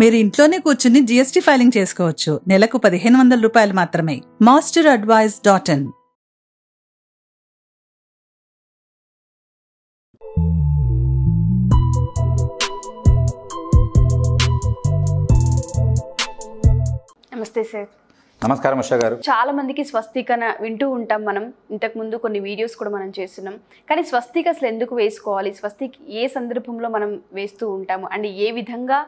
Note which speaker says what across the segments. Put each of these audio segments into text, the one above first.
Speaker 1: మీరు ఇంట్లోనే కూర్చుని జీఎస్టీ ఫైలింగ్ చేసుకోవచ్చు నెలకు పదిహేను వందల రూపాయలు మాత్రమే మాస్టర్ అడ్వైజ్ డాట్ ఇన్ నమస్తే సార్ నమస్కారం ఉషా గారు చాలా మందికి స్వస్తికన వింటూ ఉంటాం మనం ఇంతకు ముందు కొన్ని వీడియోస్ కూడా మనం చేస్తున్నాం కానీ స్వస్తిక అసలు ఎందుకు వేసుకోవాలి స్వస్తిక్ ఏ సందర్భంలో మనం వేస్తూ ఉంటాము అండ్ ఏ విధంగా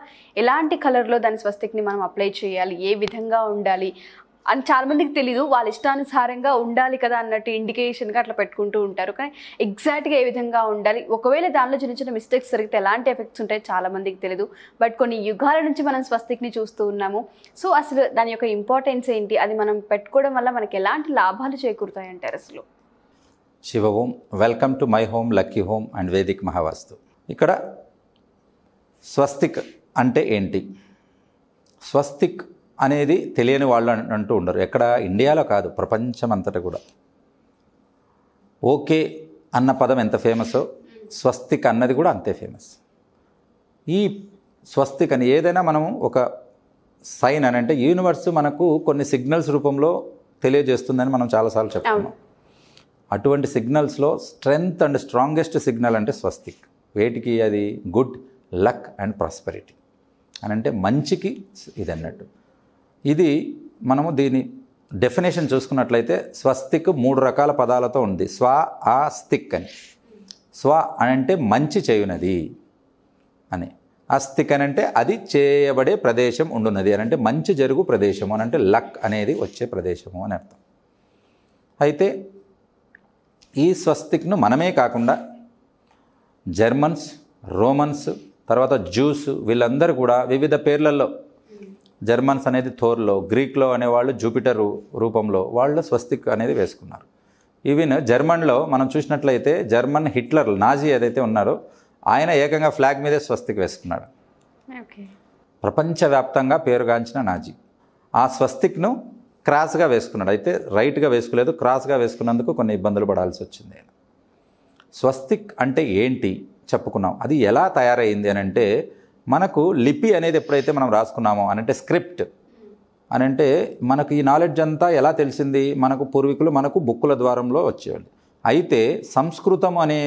Speaker 1: ఎలాంటి కలర్లో దాని స్వస్తిక్ని మనం అప్లై చేయాలి ఏ విధంగా ఉండాలి అని చాలా మందికి తెలీదు వాళ్ళ ఇష్టానుసారంగా ఉండాలి కదా అన్నట్టు ఇండికేషన్గా అట్లా పెట్టుకుంటూ ఉంటారు కానీ ఎగ్జాక్ట్గా ఏ విధంగా ఉండాలి ఒకవేళ దానిలో చిన్న చిన్న మిస్టేక్స్ జరిగితే ఎలాంటి ఎఫెక్ట్స్ ఉంటాయో చాలామందికి తెలియదు బట్ కొన్ని యుగాల నుంచి మనం స్వస్తిక్ని చూస్తూ ఉన్నాము సో అసలు దాని యొక్క ఇంపార్టెన్స్ ఏంటి అది మనం పెట్టుకోవడం వల్ల మనకి ఎలాంటి లాభాలు చేకూరుతాయంటారు అసలు home welcome to my home lucky home and Vedic Mahavastu ఇక్కడ స్వస్తిక్ అంటే ఏంటి స్వస్తిక్ అనేది తెలియని వాళ్ళు అంటూ ఉండరు ఎక్కడ ఇండియాలో కాదు ప్రపంచం అంతటా కూడా ఓకే అన్న పదం ఎంత ఫేమసో స్వస్తిక అన్నది కూడా అంతే ఫేమస్ ఈ స్వస్తికని ఏదైనా మనం ఒక సైన్ అని అంటే యూనివర్స్ మనకు కొన్ని సిగ్నల్స్ రూపంలో తెలియజేస్తుందని మనం చాలాసార్లు చెప్తున్నాం అటువంటి సిగ్నల్స్లో స్ట్రెంగ్త్ అండ్ స్ట్రాంగెస్ట్ సిగ్నల్ అంటే స్వస్తిక్ వేటికి అది గుడ్ లక్ అండ్ ప్రాస్పెరిటీ అని అంటే మంచికి ఇది అన్నట్టు ఇది మనము దీని డెఫినేషన్ చూసుకున్నట్లయితే స్వస్తిక్ మూడు రకాల పదాలతో ఉంది స్వ ఆ స్థిక్ అని స్వ అంటే మంచి చేయునది అని అస్థిక్ అని అంటే అది చేయబడే ప్రదేశం ఉండున్నది అని అంటే మంచి జరుగు ప్రదేశము అని అంటే లక్ అనేది వచ్చే ప్రదేశము అని అర్థం అయితే ఈ స్వస్తిక్ను మనమే కాకుండా జర్మన్స్ రోమన్స్ తర్వాత జ్యూస్ వీళ్ళందరూ కూడా వివిధ పేర్లలో జర్మన్స్ అనేది థోర్లో గ్రీక్లో అనేవాళ్ళు జూపిటర్ రూపంలో వాళ్ళు స్వస్తిక్ అనేది వేసుకున్నారు ఈవెన్ జర్మన్లో మనం చూసినట్లయితే జర్మన్ హిట్లర్ నాజీ ఏదైతే ఉన్నారో ఆయన ఏకంగా ఫ్లాగ్ మీదే స్వస్తిక్ వేసుకున్నాడు ప్రపంచవ్యాప్తంగా పేరుగాంచిన నాజీ ఆ స్వస్తిక్ను క్రాస్గా వేసుకున్నాడు అయితే రైట్గా వేసుకోలేదు క్రాస్గా వేసుకున్నందుకు కొన్ని ఇబ్బందులు పడాల్సి వచ్చింది స్వస్తిక్ అంటే ఏంటి చెప్పుకున్నాం అది ఎలా తయారైంది అని అంటే మనకు లిపి అనేది ఎప్పుడైతే మనం రాసుకున్నామో అనంటే స్క్రిప్ట్ అనంటే మనకు ఈ నాలెడ్జ్ అంతా ఎలా తెలిసింది మనకు పూర్వీకులు మనకు బుక్కుల ద్వారంలో వచ్చేవాళ్ళు అయితే సంస్కృతం అనే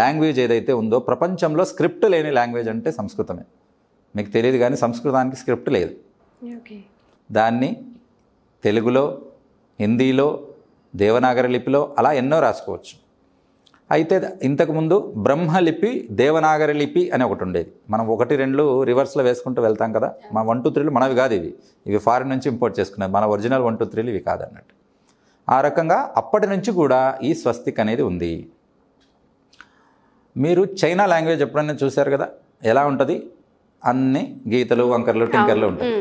Speaker 1: లాంగ్వేజ్ ఏదైతే ఉందో ప్రపంచంలో స్క్రిప్ట్ లేని లాంగ్వేజ్ అంటే సంస్కృతమే మీకు తెలియదు కానీ సంస్కృతానికి స్క్రిప్ట్ లేదు దాన్ని తెలుగులో హిందీలో దేవనాగరి లిపిలో అలా ఎన్నో రాసుకోవచ్చు అయితే ఇంతకుముందు బ్రహ్మలిపి దేవనాగరి లిపి అని ఒకటి ఉండేది మనం ఒకటి రెండు రివర్స్లో వేసుకుంటూ వెళ్తాం కదా మన వన్ టూ త్రీలు మనవి కాదు ఇవి ఇవి ఫారిన్ నుంచి ఇంపోర్ట్ చేసుకునేది మన ఒరిజినల్ వన్ టూ త్రీలు ఇవి కాదన్నట్టు ఆ రకంగా అప్పటి నుంచి కూడా ఈ స్వస్తిక్ అనేది ఉంది మీరు చైనా లాంగ్వేజ్ ఎప్పుడైనా చూశారు కదా ఎలా ఉంటుంది అన్ని గీతలు వంకర్లు టింకర్లు ఉంటాయి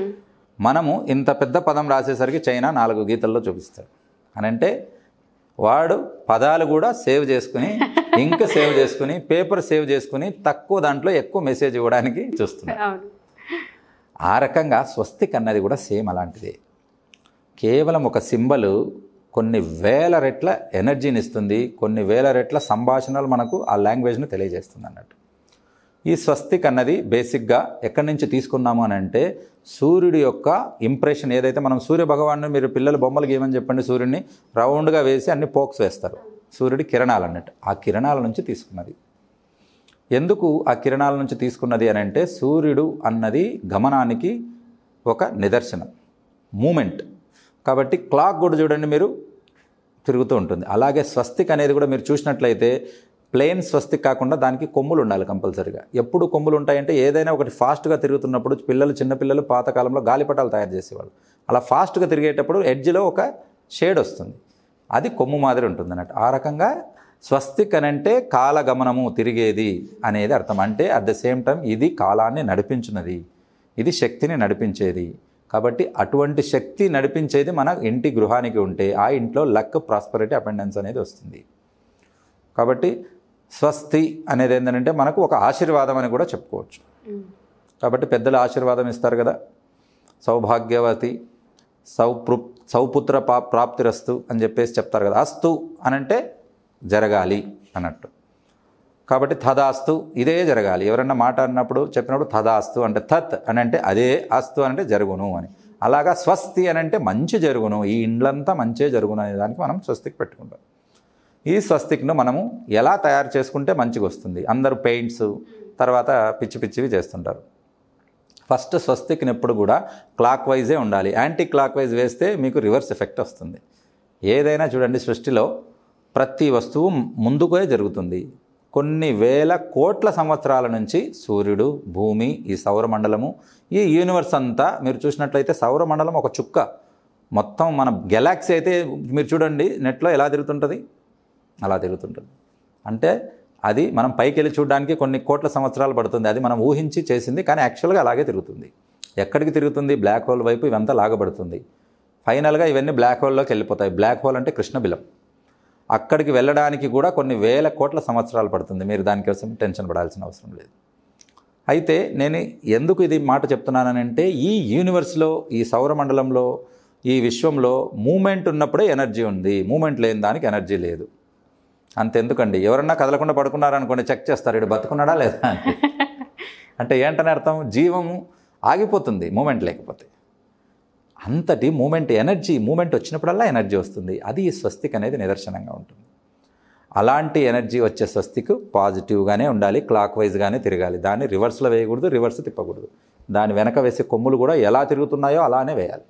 Speaker 1: మనము ఇంత పెద్ద పదం రాసేసరికి చైనా నాలుగు గీతల్లో చూపిస్తారు అని అంటే వాడు పదాలు కూడా సేవ్ చేసుకుని ఇంక సేవ్ చేసుకుని పేపర్ సేవ్ చేసుకుని తక్కువ దాంట్లో ఎక్కువ మెసేజ్ ఇవ్వడానికి చూస్తున్నాడు ఆ రకంగా స్వస్తిక్ అన్నది కూడా సేమ్ అలాంటిదే కేవలం ఒక సింబల్ కొన్ని వేల రెట్ల ఎనర్జీని ఇస్తుంది కొన్ని వేల రెట్ల సంభాషణలు మనకు ఆ లాంగ్వేజ్ను తెలియజేస్తుంది అన్నట్టు ఈ స్వస్తిక్ అన్నది బేసిక్గా ఎక్కడి నుంచి తీసుకున్నాము అని అంటే సూర్యుడి యొక్క ఇంప్రెషన్ ఏదైతే మనం సూర్య భగవాను మీరు పిల్లలు బొమ్మలు గీయమని చెప్పండి సూర్యుడిని రౌండ్గా వేసి అన్ని పోక్స్ వేస్తారు సూర్యుడి కిరణాలు అన్నట్టు ఆ కిరణాల నుంచి తీసుకున్నది ఎందుకు ఆ కిరణాల నుంచి తీసుకున్నది అని అంటే సూర్యుడు అన్నది గమనానికి ఒక నిదర్శనం మూమెంట్ కాబట్టి క్లాక్ కూడా చూడండి మీరు తిరుగుతూ ఉంటుంది అలాగే స్వస్తిక్ అనేది కూడా మీరు చూసినట్లయితే ప్లేన్ స్వస్తిక్ కాకుండా దానికి కొమ్ములు ఉండాలి కంపల్సరిగా ఎప్పుడు కొమ్ములు ఉంటాయంటే ఏదైనా ఒకటి ఫాస్ట్గా తిరుగుతున్నప్పుడు పిల్లలు చిన్నపిల్లలు పాతకాలంలో గాలిపటాలు తయారు చేసేవాళ్ళు అలా ఫాస్ట్గా తిరిగేటప్పుడు ఎడ్జ్లో ఒక షేడ్ వస్తుంది అది కొమ్ము మాదిరి ఉంటుంది అన్నట్టు ఆ రకంగా స్వస్తిక్ అనంటే కాలగమనము తిరిగేది అనేది అర్థం అంటే అట్ ద సేమ్ టైం ఇది కాలాన్ని నడిపించినది ఇది శక్తిని నడిపించేది కాబట్టి అటువంటి శక్తి నడిపించేది మన ఇంటి గృహానికి ఉంటే ఆ ఇంట్లో లక్ ప్రాస్పరిటీ అపెండెన్స్ అనేది వస్తుంది కాబట్టి స్వస్తి అనేది ఏంటంటే మనకు ఒక ఆశీర్వాదం అని కూడా చెప్పుకోవచ్చు కాబట్టి పెద్దలు ఆశీర్వాదం ఇస్తారు కదా సౌభాగ్యవతి సౌపృ సౌపుత్ర పా ప్రాప్తిరస్తు అని చెప్పేసి చెప్తారు కదా అస్తు అనంటే జరగాలి అన్నట్టు కాబట్టి తదాస్తు ఇదే జరగాలి ఎవరన్నా మాట అన్నప్పుడు చెప్పినప్పుడు తదాస్తు అంటే తత్ అని అంటే అదే అస్తు అంటే జరుగును అని అలాగా స్వస్తి అని అంటే మంచి జరుగును ఈ ఇండ్లంతా మంచే జరుగును అనే దానికి మనం స్వస్తికి పెట్టుకుంటాం ఈ స్వస్తిక్ను మనము ఎలా తయారు చేసుకుంటే మంచిగా వస్తుంది అందరూ పెయింట్స్ తర్వాత పిచ్చి పిచ్చివి చేస్తుంటారు ఫస్ట్ స్వస్తిక్ని ఎప్పుడు కూడా క్లాక్ వైజే ఉండాలి యాంటీ క్లాక్ వైజ్ వేస్తే మీకు రివర్స్ ఎఫెక్ట్ వస్తుంది ఏదైనా చూడండి సృష్టిలో ప్రతి వస్తువు ముందుకే జరుగుతుంది కొన్ని వేల కోట్ల సంవత్సరాల నుంచి సూర్యుడు భూమి ఈ సౌరమండలము ఈ యూనివర్స్ అంతా మీరు చూసినట్లయితే సౌరమండలం ఒక చుక్క మొత్తం మన గెలాక్సీ అయితే మీరు చూడండి నెట్లో ఎలా తిరుగుతుంటుంది అలా తిరుగుతుంటుంది అంటే అది మనం పైకి వెళ్ళి చూడడానికి కొన్ని కోట్ల సంవత్సరాలు పడుతుంది అది మనం ఊహించి చేసింది కానీ యాక్చువల్గా అలాగే తిరుగుతుంది ఎక్కడికి తిరుగుతుంది బ్లాక్ హోల్ వైపు ఇవంతా లాగబడుతుంది ఫైనల్గా ఇవన్నీ బ్లాక్ హోల్లోకి వెళ్ళిపోతాయి బ్లాక్ హోల్ అంటే కృష్ణబిలం అక్కడికి వెళ్ళడానికి కూడా కొన్ని వేల కోట్ల సంవత్సరాలు పడుతుంది మీరు దానికోసం టెన్షన్ పడాల్సిన అవసరం లేదు అయితే నేను ఎందుకు ఇది మాట చెప్తున్నానంటే ఈ యూనివర్స్లో ఈ సౌరమండలంలో ఈ విశ్వంలో మూమెంట్ ఉన్నప్పుడే ఎనర్జీ ఉంది మూమెంట్ లేని దానికి ఎనర్జీ లేదు అంతెందుకండి ఎవరన్నా కదలకుండా పడుకున్నారనుకోండి చెక్ చేస్తారు వీడు బతుకున్నాడా లేదా అంటే ఏంటనే అర్థం జీవము ఆగిపోతుంది మూమెంట్ లేకపోతే అంతటి మూమెంట్ ఎనర్జీ మూమెంట్ వచ్చినప్పుడల్లా ఎనర్జీ వస్తుంది అది ఈ స్వస్తిక్ అనేది నిదర్శనంగా ఉంటుంది అలాంటి ఎనర్జీ వచ్చే స్వస్తికు పాజిటివ్గానే ఉండాలి క్లాక్ వైజ్గానే తిరగాలి దాన్ని రివర్స్లో వేయకూడదు రివర్స్ తిప్పకూడదు దాని వెనక వేసే కొమ్ములు కూడా ఎలా తిరుగుతున్నాయో అలానే వేయాలి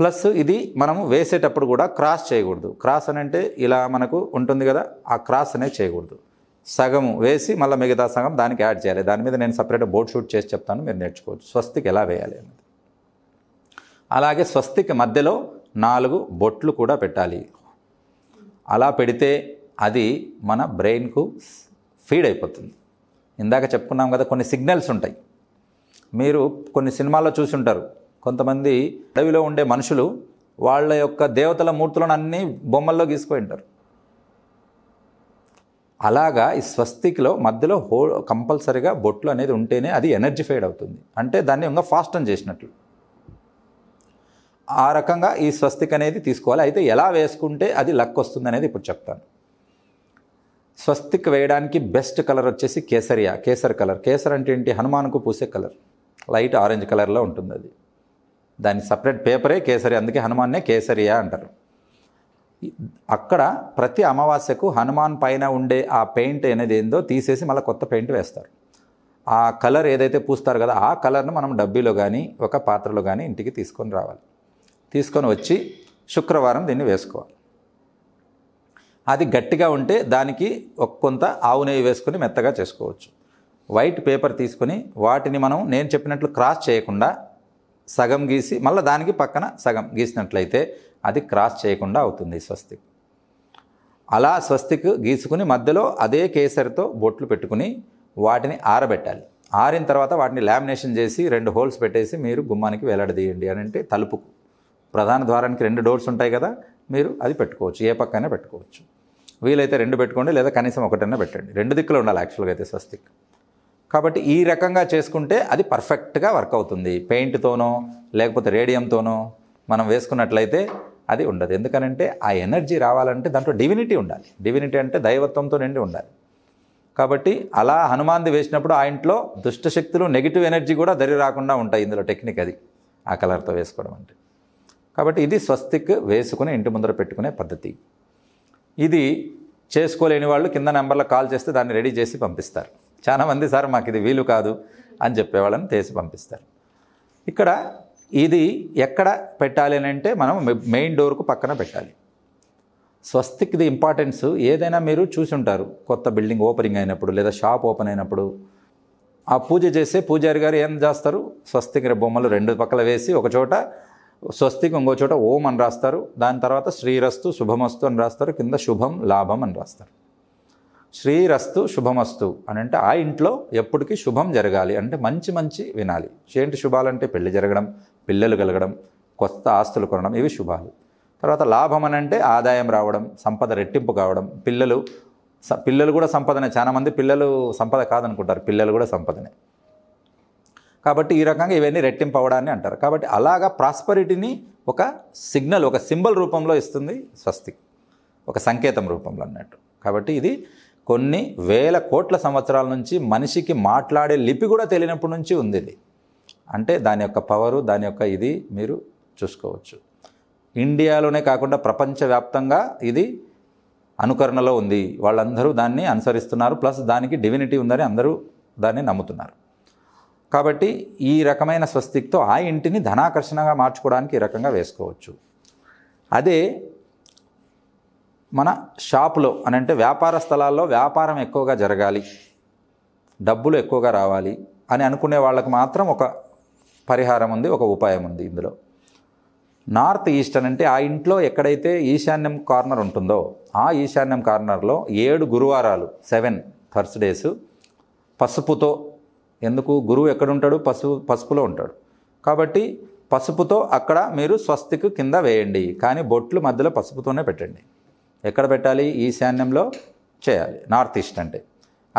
Speaker 1: ప్లస్ ఇది మనము వేసేటప్పుడు కూడా క్రాస్ చేయకూడదు క్రాస్ అని అంటే ఇలా మనకు ఉంటుంది కదా ఆ క్రాస్ అనేది చేయకూడదు సగము వేసి మళ్ళీ మిగతా సగం దానికి యాడ్ చేయాలి దాని మీద నేను సపరేట్ బోర్డ్ షూట్ చేసి చెప్తాను మీరు నేర్చుకోవచ్చు స్వస్తికి ఎలా వేయాలి అనేది అలాగే స్వస్తికి మధ్యలో నాలుగు బొట్లు కూడా పెట్టాలి అలా పెడితే అది మన బ్రెయిన్కు ఫీడ్ అయిపోతుంది ఇందాక చెప్పుకున్నాం కదా కొన్ని సిగ్నల్స్ ఉంటాయి మీరు కొన్ని సినిమాల్లో చూసి ఉంటారు కొంతమంది అడవిలో ఉండే మనుషులు వాళ్ళ యొక్క దేవతల మూర్తులను అన్ని బొమ్మల్లో ఉంటారు అలాగా ఈ స్వస్తికిలో మధ్యలో హో కంపల్సరీగా బొట్లు అనేది ఉంటేనే అది ఎనర్జిఫైడ్ అవుతుంది అంటే దాన్ని ఇంకా ఫాస్ట్ అని చేసినట్లు ఆ రకంగా ఈ స్వస్తిక్ అనేది తీసుకోవాలి అయితే ఎలా వేసుకుంటే అది లక్ వస్తుంది అనేది ఇప్పుడు చెప్తాను స్వస్తిక్ వేయడానికి బెస్ట్ కలర్ వచ్చేసి కేసరియా కేసర్ కలర్ కేసర్ అంటే ఏంటి హనుమాన్కు పూసే కలర్ లైట్ ఆరెంజ్ కలర్లో ఉంటుంది అది దాని సపరేట్ పేపరే కేసరి అందుకే హనుమాన్నే కేసరియా అంటారు అక్కడ ప్రతి అమావాస్యకు హనుమాన్ పైన ఉండే ఆ పెయింట్ అనేది ఏందో తీసేసి మళ్ళీ కొత్త పెయింట్ వేస్తారు ఆ కలర్ ఏదైతే పూస్తారు కదా ఆ కలర్ను మనం డబ్బీలో కానీ ఒక పాత్రలో కానీ ఇంటికి తీసుకొని రావాలి తీసుకొని వచ్చి శుక్రవారం దీన్ని వేసుకోవాలి అది గట్టిగా ఉంటే దానికి కొంత ఆవు నెయ్యి వేసుకొని మెత్తగా చేసుకోవచ్చు వైట్ పేపర్ తీసుకొని వాటిని మనం నేను చెప్పినట్లు క్రాస్ చేయకుండా సగం గీసి మళ్ళీ దానికి పక్కన సగం గీసినట్లయితే అది క్రాస్ చేయకుండా అవుతుంది స్వస్తిక్ అలా స్వస్తిక్ గీసుకుని మధ్యలో అదే కేసరితో బొట్లు పెట్టుకుని వాటిని ఆరబెట్టాలి ఆరిన తర్వాత వాటిని లామినేషన్ చేసి రెండు హోల్స్ పెట్టేసి మీరు గుమ్మానికి వేలాడదీయండి అని అంటే తలుపు ప్రధాన ద్వారానికి రెండు డోర్స్ ఉంటాయి కదా మీరు అది పెట్టుకోవచ్చు ఏ పక్కనే పెట్టుకోవచ్చు వీలైతే రెండు పెట్టుకోండి లేదా కనీసం ఒకటైనా పెట్టండి రెండు దిక్కులు ఉండాలి యాక్చువల్గా అయితే స్వస్తిక్ కాబట్టి ఈ రకంగా చేసుకుంటే అది పర్ఫెక్ట్గా వర్క్ అవుతుంది పెయింట్తోనో లేకపోతే రేడియంతోనో మనం వేసుకున్నట్లయితే అది ఉండదు ఎందుకనంటే ఆ ఎనర్జీ రావాలంటే దాంట్లో డివినిటీ ఉండాలి డివినిటీ అంటే దైవత్వంతో నిండి ఉండాలి కాబట్టి అలా హనుమాన్ది వేసినప్పుడు ఆ ఇంట్లో దుష్టశక్తులు నెగిటివ్ ఎనర్జీ కూడా దరి రాకుండా ఉంటాయి ఇందులో టెక్నిక్ అది ఆ కలర్తో వేసుకోవడం అంటే కాబట్టి ఇది స్వస్తిక్ వేసుకుని ఇంటి ముందర పెట్టుకునే పద్ధతి ఇది చేసుకోలేని వాళ్ళు కింద నెంబర్లో కాల్ చేస్తే దాన్ని రెడీ చేసి పంపిస్తారు చాలామంది సార్ మాకు ఇది వీలు కాదు అని చెప్పేవాళ్ళని తీసి పంపిస్తారు ఇక్కడ ఇది ఎక్కడ పెట్టాలి అని అంటే మనం మెయిన్ డోర్కు పక్కన పెట్టాలి స్వస్తికిది ఇంపార్టెన్స్ ఏదైనా మీరు చూసి ఉంటారు కొత్త బిల్డింగ్ ఓపెనింగ్ అయినప్పుడు లేదా షాప్ ఓపెన్ అయినప్పుడు ఆ పూజ చేసే పూజారి గారు ఏం చేస్తారు స్వస్తికి బొమ్మలు రెండు పక్కల వేసి ఒక చోట స్వస్తికి ఇంకో చోట ఓం అని రాస్తారు దాని తర్వాత శ్రీరస్తు శుభమస్తు అని రాస్తారు కింద శుభం లాభం అని రాస్తారు శ్రీరస్తు శుభమస్తు అని అంటే ఆ ఇంట్లో ఎప్పటికీ శుభం జరగాలి అంటే మంచి మంచి వినాలి ఏంటి శుభాలంటే పెళ్లి జరగడం పిల్లలు కలగడం కొత్త ఆస్తులు కొనడం ఇవి శుభాలు తర్వాత లాభం అని అంటే ఆదాయం రావడం సంపద రెట్టింపు కావడం పిల్లలు పిల్లలు కూడా సంపదనే చాలామంది పిల్లలు సంపద కాదనుకుంటారు పిల్లలు కూడా సంపదనే కాబట్టి ఈ రకంగా ఇవన్నీ రెట్టింపు అవడాన్ని అంటారు కాబట్టి అలాగా ప్రాస్పరిటీని ఒక సిగ్నల్ ఒక సింబల్ రూపంలో ఇస్తుంది స్వస్తి ఒక సంకేతం రూపంలో అన్నట్టు కాబట్టి ఇది కొన్ని వేల కోట్ల సంవత్సరాల నుంచి మనిషికి మాట్లాడే లిపి కూడా తెలియనప్పటి నుంచి ఉంది ఇది అంటే దాని యొక్క పవరు దాని యొక్క ఇది మీరు చూసుకోవచ్చు ఇండియాలోనే కాకుండా ప్రపంచవ్యాప్తంగా ఇది అనుకరణలో ఉంది వాళ్ళందరూ దాన్ని అనుసరిస్తున్నారు ప్లస్ దానికి డివినిటీ ఉందని అందరూ దాన్ని నమ్ముతున్నారు కాబట్టి ఈ రకమైన స్వస్తిక్తో ఆ ఇంటిని ధనాకర్షణగా మార్చుకోవడానికి ఈ రకంగా వేసుకోవచ్చు అదే మన షాపులో అని అంటే వ్యాపార స్థలాల్లో వ్యాపారం ఎక్కువగా జరగాలి డబ్బులు ఎక్కువగా రావాలి అని అనుకునే వాళ్ళకు మాత్రం ఒక పరిహారం ఉంది ఒక ఉపాయం ఉంది ఇందులో నార్త్ ఈస్ట్ అని అంటే ఆ ఇంట్లో ఎక్కడైతే ఈశాన్యం కార్నర్ ఉంటుందో ఆ ఈశాన్యం కార్నర్లో ఏడు గురువారాలు సెవెన్ డేస్ పసుపుతో ఎందుకు గురువు ఎక్కడుంటాడు పసుపు పసుపులో ఉంటాడు కాబట్టి పసుపుతో అక్కడ మీరు స్వస్తికి కింద వేయండి కానీ బొట్లు మధ్యలో పసుపుతోనే పెట్టండి ఎక్కడ పెట్టాలి ఈశాన్యంలో చేయాలి నార్త్ ఈస్ట్ అంటే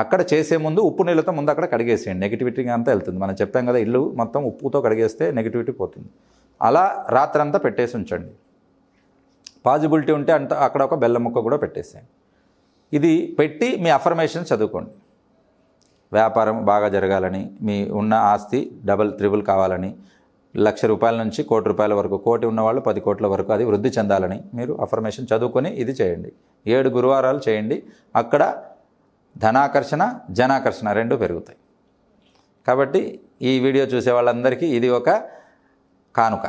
Speaker 1: అక్కడ చేసే ముందు ఉప్పు నీళ్ళతో ముందు అక్కడ కడిగేసేయండి నెగిటివిటీ అంతా వెళ్తుంది మనం చెప్పాం కదా ఇల్లు మొత్తం ఉప్పుతో కడిగేస్తే నెగిటివిటీ పోతుంది అలా రాత్రంతా పెట్టేసి ఉంచండి పాజిబిలిటీ ఉంటే అంత అక్కడ ఒక బెల్లం ముక్క కూడా పెట్టేసేయండి ఇది పెట్టి మీ అఫర్మేషన్ చదువుకోండి వ్యాపారం బాగా జరగాలని మీ ఉన్న ఆస్తి డబల్ త్రిబుల్ కావాలని లక్ష రూపాయల నుంచి కోటి రూపాయల వరకు కోటి ఉన్నవాళ్ళు పది కోట్ల వరకు అది వృద్ధి చెందాలని మీరు అఫర్మేషన్ చదువుకొని ఇది చేయండి ఏడు గురువారాలు చేయండి అక్కడ ధనాకర్షణ జనాకర్షణ రెండు పెరుగుతాయి కాబట్టి ఈ వీడియో చూసే వాళ్ళందరికీ ఇది ఒక కానుక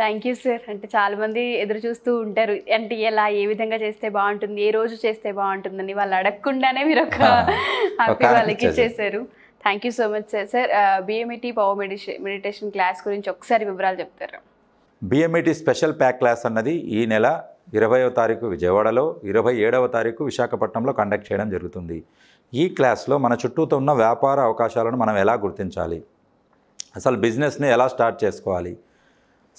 Speaker 1: థ్యాంక్ యూ సార్ అంటే చాలామంది ఎదురు చూస్తూ ఉంటారు అంటే ఎలా ఏ విధంగా చేస్తే బాగుంటుంది ఏ రోజు చేస్తే బాగుంటుందని వాళ్ళు అడగకుండానే మీరు ఒక హ్యాపీ వాళ్ళకి ఇచ్చేసారు thank you so much sir sir BMET power మెడిటే మెడిటేషన్ క్లాస్ గురించి ఒకసారి వివరాలు చెప్తారు బిఎంఈటీ స్పెషల్ ప్యాక్ క్లాస్ అన్నది ఈ నెల ఇరవయో తారీఖు విజయవాడలో ఇరవై ఏడవ తారీఖు విశాఖపట్నంలో కండక్ట్ చేయడం జరుగుతుంది ఈ క్లాస్లో మన చుట్టూతో ఉన్న వ్యాపార అవకాశాలను మనం ఎలా గుర్తించాలి అసలు బిజినెస్ని ఎలా స్టార్ట్ చేసుకోవాలి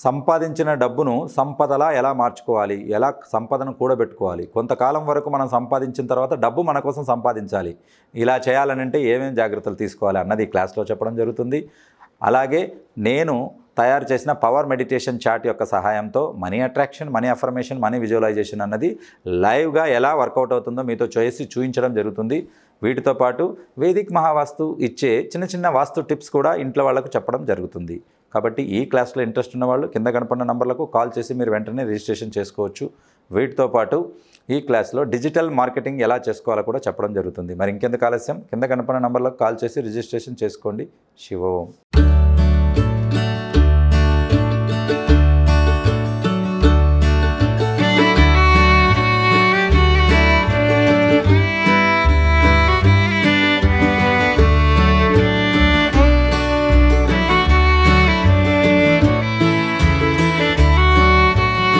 Speaker 1: సంపాదించిన డబ్బును సంపదలా ఎలా మార్చుకోవాలి ఎలా సంపదను కూడబెట్టుకోవాలి కొంతకాలం వరకు మనం సంపాదించిన తర్వాత డబ్బు మన కోసం సంపాదించాలి ఇలా చేయాలనంటే ఏమేమి జాగ్రత్తలు తీసుకోవాలి అన్నది క్లాస్లో చెప్పడం జరుగుతుంది అలాగే నేను తయారు చేసిన పవర్ మెడిటేషన్ చాట్ యొక్క సహాయంతో money attraction money affirmation money visualisation అన్నది లైవ్గా ఎలా వర్కౌట్ అవుతుందో మీతో చేసి చూపించడం జరుగుతుంది వీటితో పాటు వేదిక్ మహావాస్తు ఇచ్చే చిన్న చిన్న వాస్తు టిప్స్ కూడా ఇంట్లో వాళ్లకు చెప్పడం జరుగుతుంది కాబట్టి ఈ క్లాస్లో ఇంట్రెస్ట్ ఉన్న వాళ్ళు కింద కనపడిన నంబర్లకు కాల్ చేసి మీరు వెంటనే రిజిస్ట్రేషన్ చేసుకోవచ్చు వీటితో పాటు ఈ క్లాస్లో డిజిటల్ మార్కెటింగ్ ఎలా చేసుకోవాలో కూడా చెప్పడం జరుగుతుంది మరి ఇంకెందుకు ఆలస్యం కింద కనపడిన నంబర్లకు కాల్ చేసి రిజిస్ట్రేషన్ చేసుకోండి శివోం